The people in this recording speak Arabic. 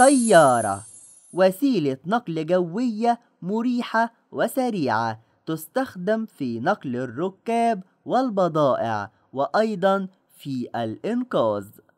طيارة وسيلة نقل جوية مريحة وسريعة تستخدم في نقل الركاب والبضائع وأيضا في الإنقاذ